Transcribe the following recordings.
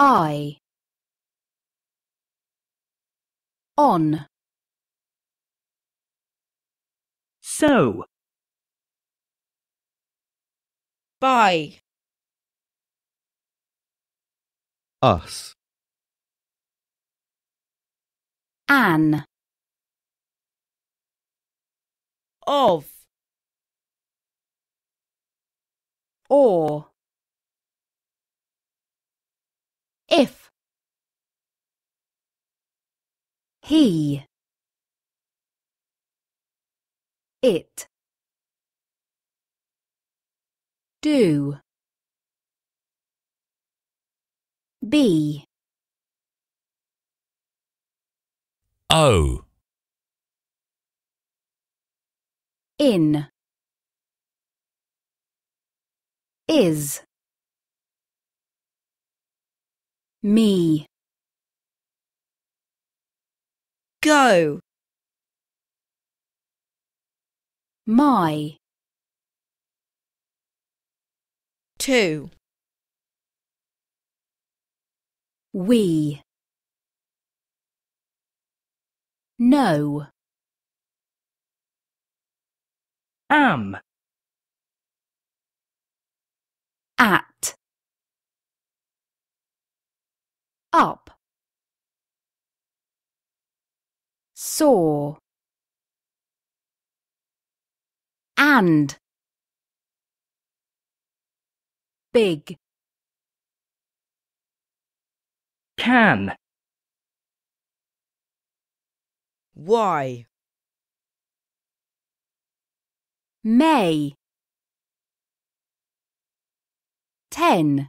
I on so by us an of or he it do be o in is me go my two we no am at up saw and big can why may ten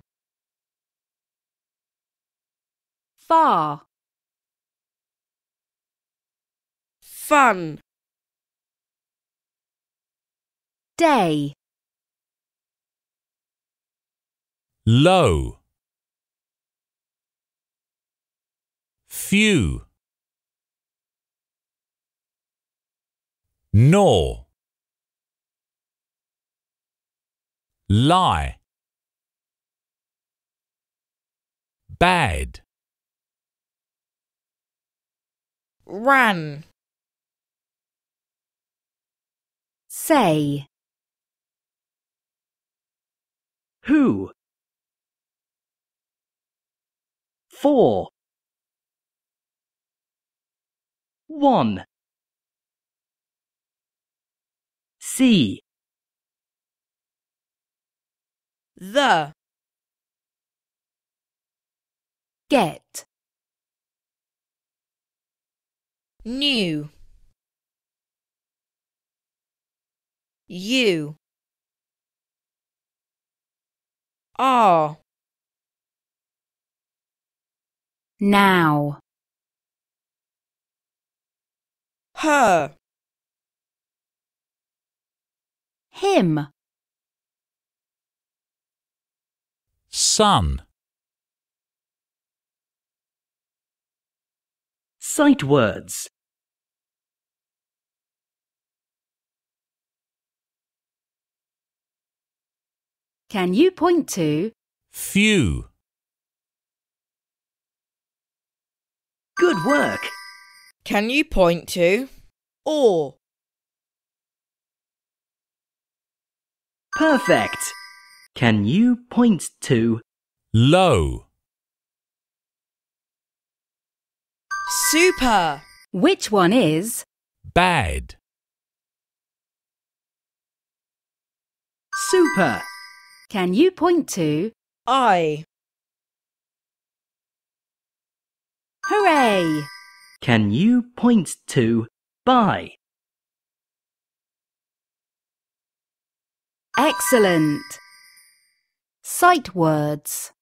far fun. Day. Low. Few. Nor. Lie. Bad. Run. Say. Who? Four. One. See. The. Get. New. You. Are. Now Her Him Sun Sight words Can you point to few? Good work. Can you point to or? Perfect. Can you point to low? Super. Which one is bad? Super. Can you point to I? Hooray! Can you point to by? Excellent! Sight words.